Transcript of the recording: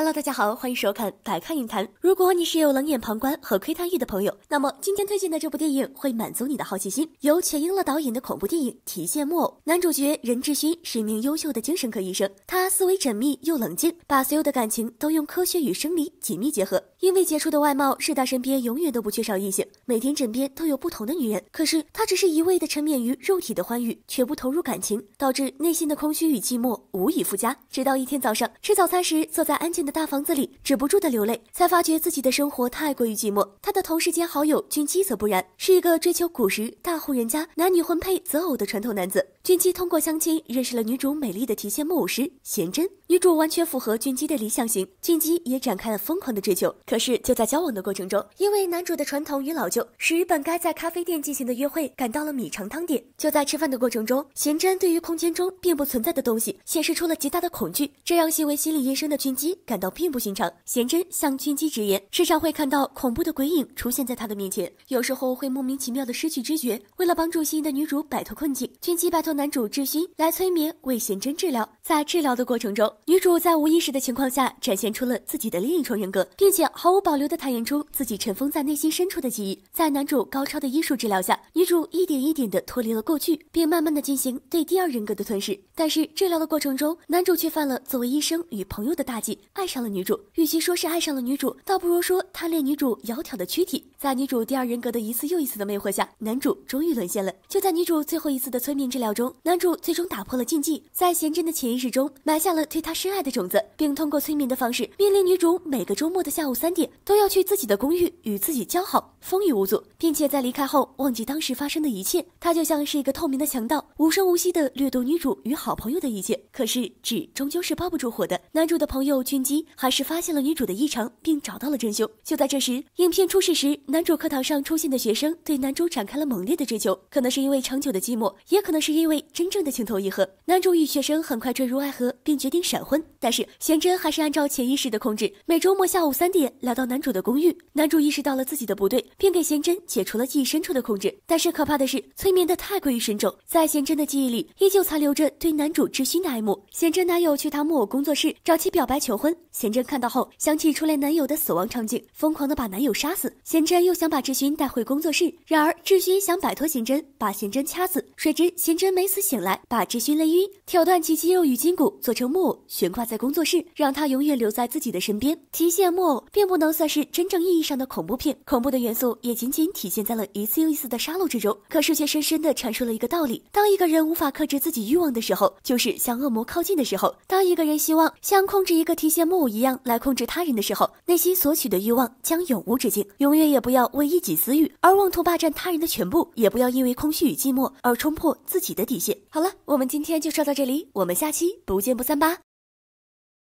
Hello，大家好，欢迎收看百看影坛》。如果你是有冷眼旁观和窥探欲的朋友，那么今天推荐的这部电影会满足你的好奇心。由钱英乐导演的恐怖电影《提线木偶》，男主角任志勋是一名优秀的精神科医生，他思维缜密又冷静，把所有的感情都用科学与生理紧密结合。因为杰出的外貌，使他身边永远都不缺少异性，每天枕边都有不同的女人。可是他只是一味的沉湎于肉体的欢愉，却不投入感情，导致内心的空虚与寂寞无以复加。直到一天早上吃早餐时，坐在安静。大房子里止不住的流泪，才发觉自己的生活太过于寂寞。他的同事兼好友俊基则不然，是一个追求古时大户人家男女婚配择偶的传统男子。俊基通过相亲认识了女主美丽的提线木偶师贤贞，女主完全符合俊基的理想型，俊基也展开了疯狂的追求。可是就在交往的过程中，因为男主的传统与老旧，使本该在咖啡店进行的约会赶到了米肠汤店。就在吃饭的过程中，贤贞对于空间中并不存在的东西显示出了极大的恐惧，这让行为心理医生的俊基感。倒并不寻常。贤真向军机直言，时常会看到恐怖的鬼影出现在他的面前，有时候会莫名其妙的失去知觉。为了帮助心仪的女主摆脱困境，军机拜托男主智勋来催眠为贤真治疗。在治疗的过程中，女主在无意识的情况下展现出了自己的另一重人格，并且毫无保留的坦言出自己尘封在内心深处的记忆。在男主高超的医术治疗下，女主一点一点的脱离了过去，并慢慢的进行对第二人格的吞噬。但是治疗的过程中，男主却犯了作为医生与朋友的大忌。爱上了女主，与其说是爱上了女主，倒不如说贪恋女主窈窕的躯体。在女主第二人格的一次又一次的魅惑下，男主终于沦陷了。就在女主最后一次的催眠治疗中，男主最终打破了禁忌，在贤真的潜意识中埋下了对她深爱的种子，并通过催眠的方式命令女主每个周末的下午三点都要去自己的公寓与自己交好，风雨无阻，并且在离开后忘记当时发生的一切。他就像是一个透明的强盗，无声无息地掠夺女主与好朋友的一切。可是纸终究是包不住火的，男主的朋友俊。机还是发现了女主的异常，并找到了真凶。就在这时，影片出事时，男主课堂上出现的学生对男主展开了猛烈的追求，可能是因为长久的寂寞，也可能是因为真正的情投意合。男主与学生很快坠入爱河，并决定闪婚。但是贤贞还是按照潜意识的控制，每周末下午三点来到男主的公寓。男主意识到了自己的不对，并给贤贞解除了记忆深处的控制。但是可怕的是，催眠的太过于深重，在贤贞的记忆里依旧残留着对男主之心的爱慕。贤贞男友去他木偶工作室找其表白求婚。贤贞看到后，想起初恋男友的死亡场景，疯狂的把男友杀死。贤贞又想把智勋带回工作室，然而智勋想摆脱贤贞，把贤贞掐死。谁知贤贞没死，醒来把智勋勒晕，挑断其肌肉与筋骨，做成木偶悬挂在工作室，让他永远留在自己的身边。提线木偶并不能算是真正意义上的恐怖片，恐怖的元素也仅仅体现在了一次又一次的杀戮之中。可是却深深的阐述了一个道理：当一个人无法克制自己欲望的时候，就是向恶魔靠近的时候；当一个人希望想控制一个提线。木偶一样来控制他人的时候，内心索取的欲望将永无止境。永远也不要为一己私欲而妄图霸占他人的全部，也不要因为空虚与寂寞而冲破自己的底线。好了，我们今天就说到这里，我们下期不见不散吧。